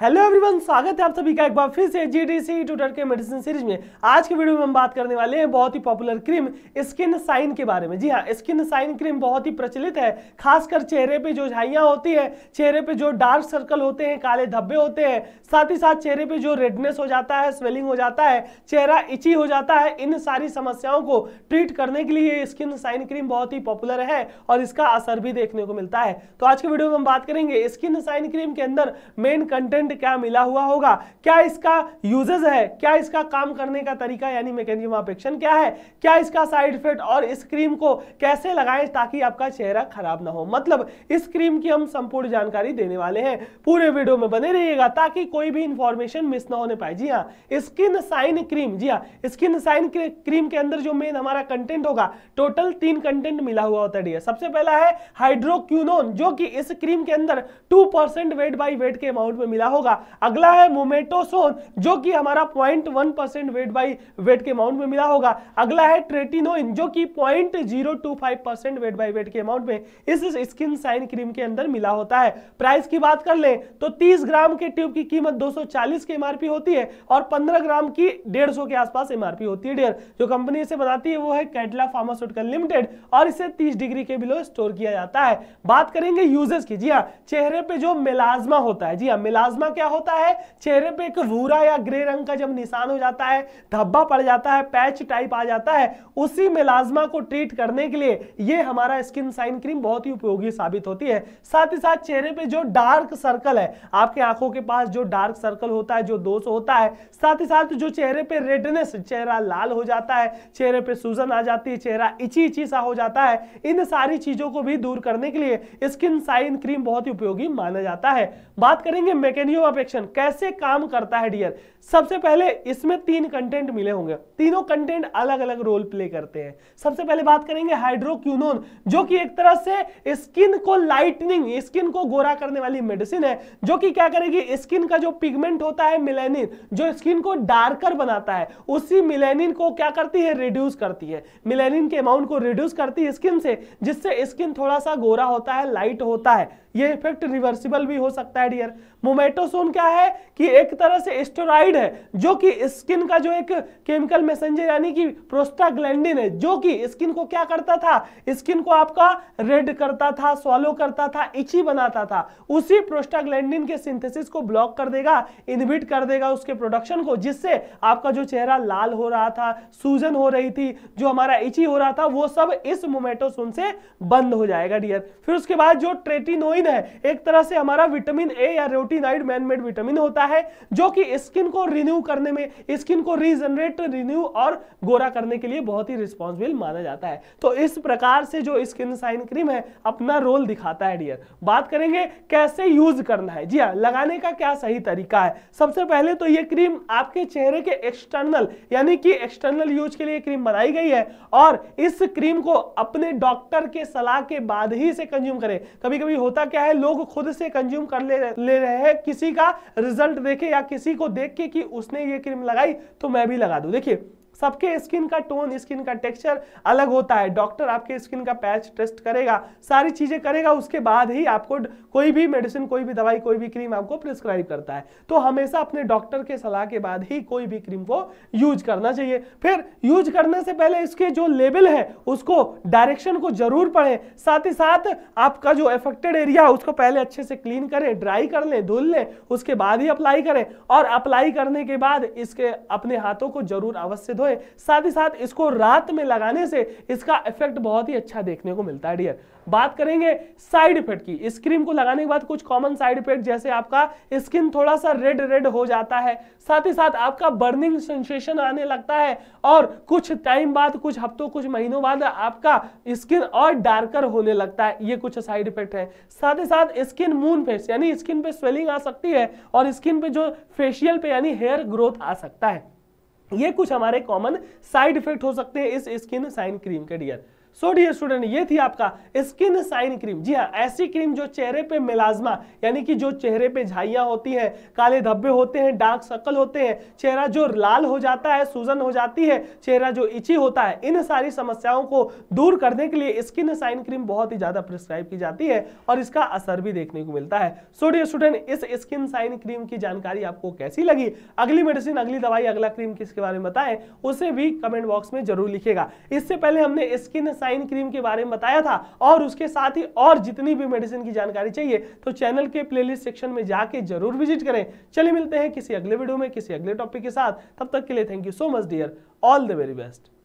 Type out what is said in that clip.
hello everyone स्वागत है आप सभी का एक बार फिर से जीडीसी ट्यूटर के मेडिसिन सीरीज में आज के वीडियो में हम बात करने वाले हैं बहुत ही पॉपुलर क्रीम स्किन साइन के बारे में जी हाँ स्किन साइन क्रीम बहुत ही प्रचलित है खासकर चेहरे पे जो झाइयाँ होती है चेहरे पे जो डार्क सर्कल होते हैं काले धब्बे होते हैं साथ ही साथ चेहरे पर जो रेडनेस हो जाता है स्वेलिंग हो जाता है चेहरा इची हो जाता है इन सारी समस्याओं को ट्रीट करने के लिए स्किन साइन क्रीम बहुत ही पॉपुलर है और इसका असर भी देखने को मिलता है तो आज के वीडियो में हम बात करेंगे स्किन साइन क्रीम के अंदर मेन कंटेंट कंपोनेंट क्या मिला हुआ होगा क्या इसका यूजेस है क्या इसका काम करने का तरीका यानी मैकेनिज्म ऑफ एक्शन क्या है क्या इसका साइड इफेक्ट और इस क्रीम को कैसे लगाएं ताकि आपका चेहरा खराब ना हो मतलब इस क्रीम की हम संपूर्ण जानकारी देने वाले हैं पूरे वीडियो में बने रहिएगा ताकि कोई भी इंफॉर्मेशन मिस ना होने पाए जी हाँ स्किन साइन क्रीम जी हाँ स्किन साइन क्रीम के अंदर जो मेन हमारा कंटेंट होगा टोटल तीन कंटेंट मिला हुआ होता है सबसे पहला है हाइड्रोक्यूनोन जो कि इस क्रीम के अंदर two percent weight by weight के अमाउंट में मिला होगा अगला है मोमेटोसोन जो कि हमारा point one percent weight by weight के अमाउंट में मिला होगा अगला है ट्रेटिनोइन जो कि point zero two five percent weight by weight के अमाउंट में इस स्किन साइन क्रीम के अंदर मिला होता है प्राइस की बात कर ले तो तीस ग्राम के ट्यूब की कीमत दो सौ की एमआरपी होती है और पंद्रह ग्राम की डेढ़ के आसपास एमआरपी होती है डेयर जो कंपनी इसे बनाती है वो है कैडला फार्मास्यूटिकल लिमिटेड और इसे तीस डिग्री के बिलो स्टोर किया जाता है बात करेंगे यूजेस की जी हाँ चेहरे पे जो मिलाजमा होता है जी हाँ मेलाजमा मुकदमा क्या होता है चेहरे पे एक भूरा या ग्रे रंग का जब निशान हो जाता है धब्बा पड़ जाता है पैच टाइप आ जाता है उसी मिलाजमा को ट्रीट करने के लिए ये हमारा स्किन साइन क्रीम बहुत ही उपयोगी साबित होती है साथ ही साथ चेहरे पे जो डार्क सर्कल है आपके आंखों के पास जो डार्क सर्कल होता है जो दोष होता है साथ ही साथ जो चेहरे पे रेडनेस चेहरा लाल हो जाता है चेहरे पे सूजन आ जाती है चेहरा इची इची सा हो जाता है इन सारी चीजों को भी दूर करने के लिए स्किन साइन क्रीम बहुत ही उपयोगी माना जाता है बात करेंगे मैकेनियो वैल्यू ऑफ एक्शन कैसे काम करता है डियर सबसे पहले इसमें तीन कंटेंट मिले होंगे तीनों कंटेंट अलग अलग रोल प्ले करते हैं सबसे पहले बात करेंगे हाइड्रोक्यूनोन जो कि एक तरह से स्किन को लाइटनिंग स्किन को गोरा करने वाली मेडिसिन है जो कि क्या करेगी स्किन का जो पिगमेंट होता है मिलेनिन जो स्किन को डार्कर बनाता है उसी मिलेनिन को क्या करती है रिड्यूस करती है मिलेनिन के अमाउंट को रिड्यूस करती है स्किन से जिससे स्किन थोड़ा सा गोरा होता है लाइट होता है ये इफेक्ट रिवर्सिबल भी हो सकता है डियर मोमेटोसोन क्या है कि एक तरह से स्टोराइड है जो कि स्किन का जो एक केमिकल मैसेंजर यानी कि प्रोस्टाग्लैंडिन है जो कि स्किन को क्या करता था स्किन को आपका रेड करता था सॉलो करता था इची बनाता था उसी प्रोस्टाग्लैंडिन के सिंथेसिस को ब्लॉक कर देगा इनहिबिट कर देगा उसके प्रोडक्शन को जिससे आपका जो चेहरा लाल हो रहा था सूजन हो रही थी जो हमारा इची हो रहा था वो सब इस मोमेटोसोन से बंद हो जाएगा डियर फिर उसके बाद जो ट्रेटिनोइन विटामिन है एक तरह से हमारा विटामिन ए या रोटीनाइड मैनमेड विटामिन होता है जो कि स्किन को रिन्यू करने में स्किन को रीजनरेट रिन्यू और गोरा करने के लिए बहुत ही रिस्पॉन्सिबल माना जाता है तो इस प्रकार से जो स्किन साइन क्रीम है अपना रोल दिखाता है डियर बात करेंगे कैसे यूज करना है जी हाँ लगाने का क्या सही तरीका है सबसे पहले तो ये क्रीम आपके चेहरे के एक्सटर्नल यानी कि एक्सटर्नल यूज के लिए क्रीम बनाई गई है और इस क्रीम को अपने डॉक्टर के सलाह के बाद ही से कंज्यूम करें कभी कभी होता क्या क्या है लोग खुद से कंज्यूम कर ले, ले रहे हैं किसी का रिजल्ट देखे या किसी को देख के कि उसने ये क्रीम लगाई तो मैं भी लगा दू देखिए सबके स्किन का टोन स्किन का टेक्सचर अलग होता है डॉक्टर आपके स्किन का पैच टेस्ट करेगा सारी चीज़ें करेगा उसके बाद ही आपको कोई भी मेडिसिन कोई भी दवाई कोई भी क्रीम आपको प्रिस्क्राइब करता है तो हमेशा अपने डॉक्टर के सलाह के बाद ही कोई भी क्रीम को यूज करना चाहिए फिर यूज करने से पहले इसके जो लेबल है उसको डायरेक्शन को जरूर पढ़ें साथ ही साथ आपका जो एफेक्टेड एरिया उसको पहले अच्छे से क्लीन करें ड्राई कर लें धुल लें उसके बाद ही अप्लाई करें और अप्लाई करने के बाद इसके अपने हाथों को जरूर अवश्य धो हुए साथ ही साथ इसको रात में लगाने से इसका इफेक्ट बहुत ही अच्छा देखने को मिलता है डियर बात करेंगे साइड इफेक्ट की इस क्रीम को लगाने के बाद कुछ कॉमन साइड इफेक्ट जैसे आपका स्किन थोड़ा सा रेड रेड हो जाता है साथ ही साथ आपका बर्निंग सेंसेशन आने लगता है और कुछ टाइम बाद कुछ हफ्तों कुछ महीनों बाद आपका स्किन और डार्कर होने लगता है ये कुछ साइड इफेक्ट है साथ ही साथ स्किन मून फेस यानी स्किन पे स्वेलिंग आ सकती है और स्किन पे जो फेशियल पे यानी हेयर ग्रोथ आ सकता है ये कुछ हमारे कॉमन साइड इफेक्ट हो सकते हैं इस स्किन साइन क्रीम के डियर सो डियर स्टूडेंट ये थी आपका स्किन साइन क्रीम जी हाँ ऐसी क्रीम जो चेहरे पे मिलाजमा यानी कि जो चेहरे पे झाइयाँ होती हैं काले धब्बे होते हैं डार्क सर्कल होते हैं चेहरा जो लाल हो जाता है सूजन हो जाती है चेहरा जो इची होता है इन सारी समस्याओं को दूर करने के लिए स्किन साइन क्रीम बहुत ही ज़्यादा प्रिस्क्राइब की जाती है और इसका असर भी देखने को मिलता है सो डियर स्टूडेंट इस स्किन साइन क्रीम की जानकारी आपको कैसी लगी अगली मेडिसिन अगली दवाई अगला क्रीम किसके बारे में बताएं उसे भी कमेंट बॉक्स में जरूर लिखेगा इससे पहले हमने स्किन साइन साइन क्रीम के बारे में बताया था और उसके साथ ही और जितनी भी मेडिसिन की जानकारी चाहिए तो चैनल के प्लेलिस्ट सेक्शन में जाके जरूर विजिट करें चलिए मिलते हैं किसी अगले वीडियो में किसी अगले टॉपिक के साथ तब तक के लिए thank you so much dear all the very best